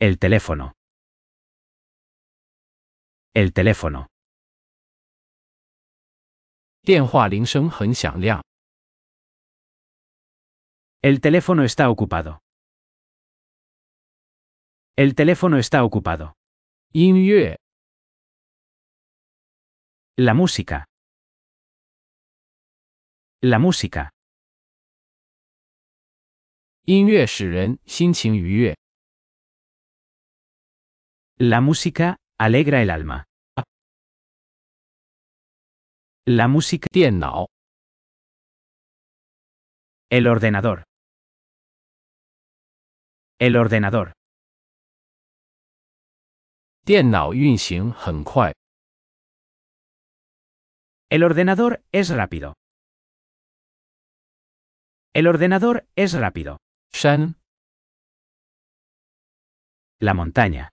el teléfono, el teléfono. El teléfono está ocupado. El teléfono está ocupado. La música. La música. La música alegra el alma. La música El ordenador. El ordenador. El ordenador es rápido. El ordenador es rápido. Shan. La montaña.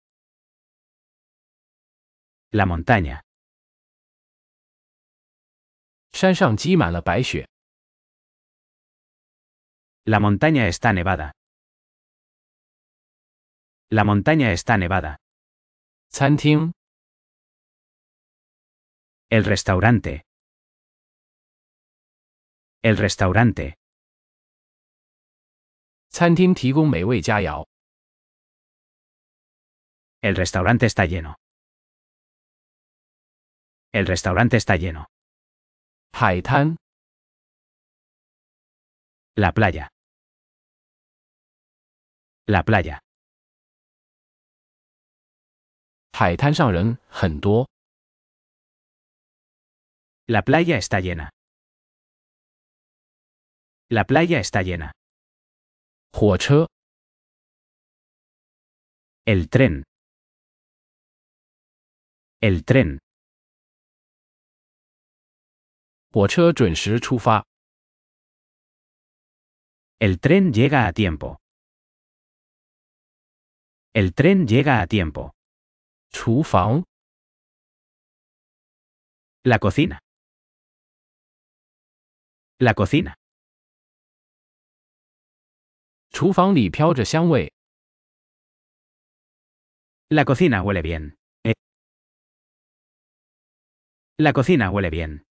La montaña. la montaña está nevada. La montaña está nevada. El restaurante. El restaurante. El restaurante está lleno. El restaurante está lleno. Haitan. La playa. La playa. La playa está llena. La playa está llena el tren el tren el tren llega a tiempo el tren llega a tiempo Chufa. la cocina la cocina eh. La cocina huele bien. La cocina huele bien.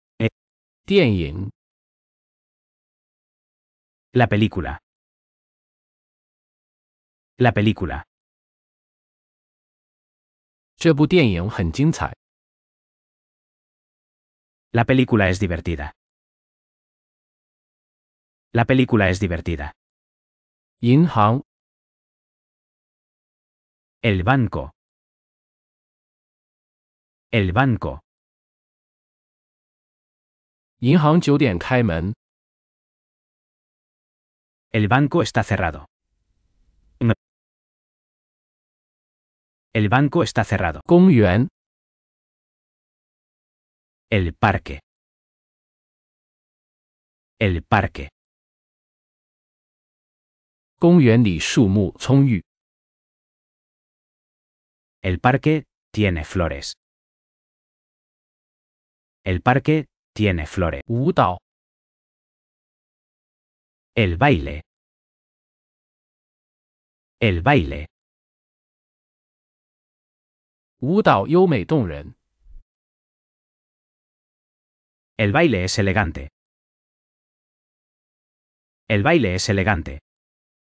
La película. La película. La película es divertida. La película es divertida. 银行 el banco el banco el banco está cerrado el banco está cerrado el parque el parque el parque tiene flores. El parque tiene flores. El baile. El baile. El baile es elegante. El baile es elegante.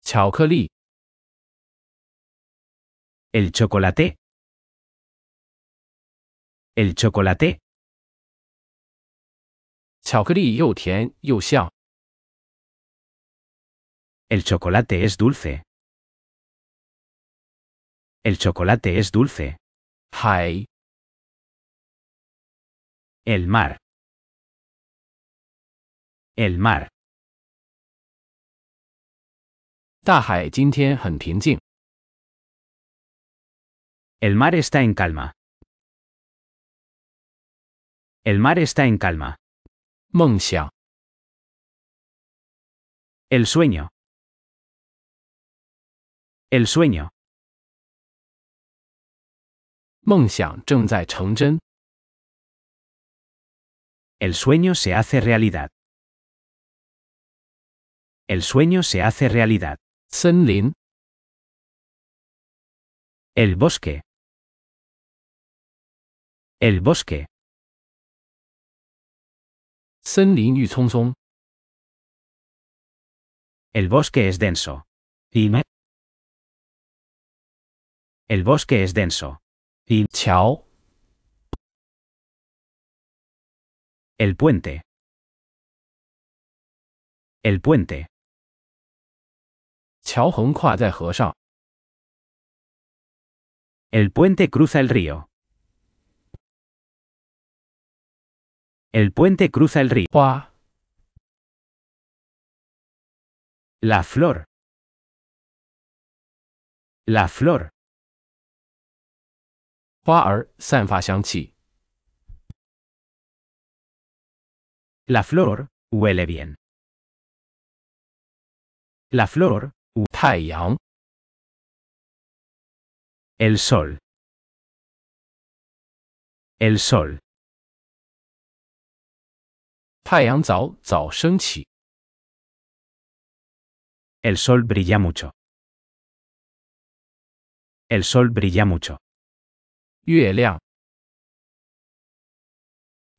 Chocolate, el chocolate el chocolate el chocolate es dulce el chocolate es dulce Hai. el mar el mar El mar está en calma. El mar está en calma. El sueño. El sueño. El sueño se hace realidad. El sueño se hace realidad el bosque. El bosque. el bosque es denso. El bosque es denso. chao. El puente. El puente. El puente cruza el río. El puente cruza el río. La flor. La flor. La flor huele bien. La flor el sol el sol el sol brilla mucho el sol brilla mucho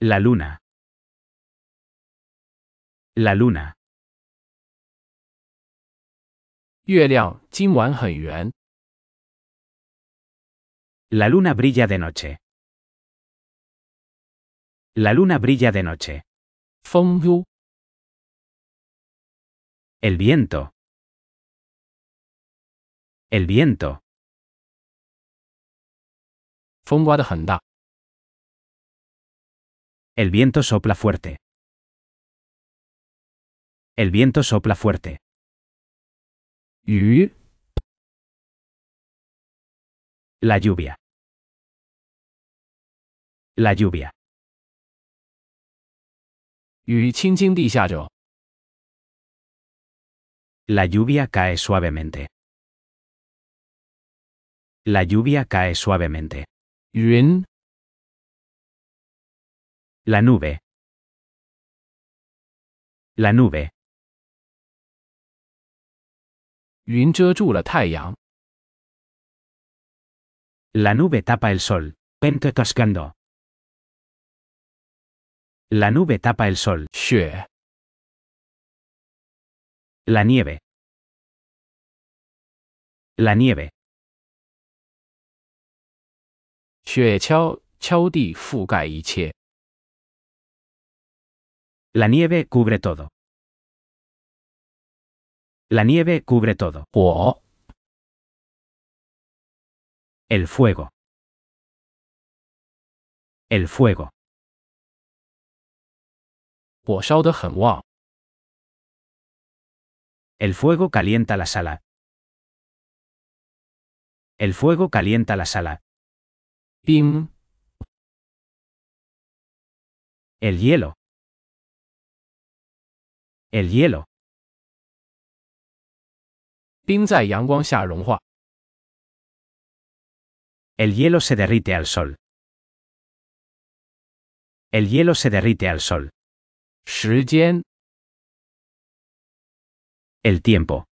la luna la luna La luna brilla de noche. La luna brilla de noche. El viento. El viento. El viento sopla fuerte. El viento sopla fuerte la lluvia la lluvia la lluvia cae suavemente la lluvia cae suavemente la nube la nube La nube tapa el sol. Vento toscando. La nube tapa el sol. La nieve. La nieve. La nieve cubre todo. La nieve cubre todo. El fuego. El fuego. El fuego calienta la sala. El fuego calienta la sala. El hielo. El hielo. El hielo se derrite al sol. El hielo se derrite al sol. El tiempo.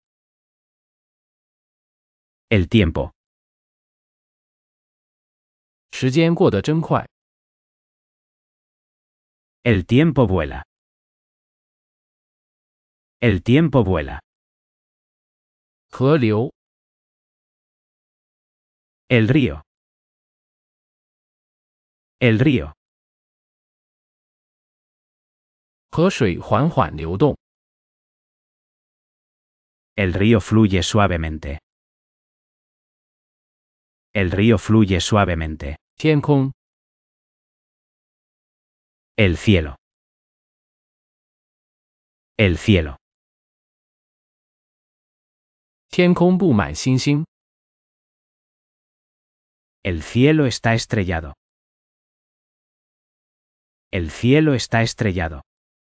El tiempo. El tiempo vuela. El tiempo vuela. El río. El río El río fluye suavemente. El río fluye suavemente. El cielo. El cielo. El cielo está estrellado. El cielo está estrellado.